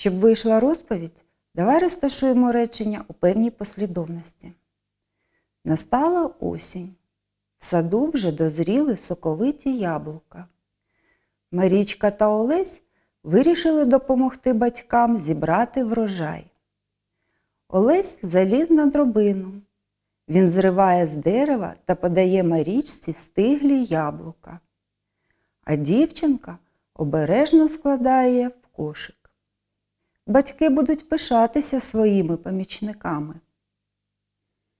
Щоб вийшла розповідь, давай розташуємо речення у певній послідовності. Настала осінь. В саду вже дозріли соковиті яблука. Марічка та Олесь вирішили допомогти батькам зібрати врожай. Олесь заліз на дробину. Він зриває з дерева та подає Марічці стиглі яблука. А дівчинка обережно складає в кошик. Батьки будуть пишатися своїми помічниками.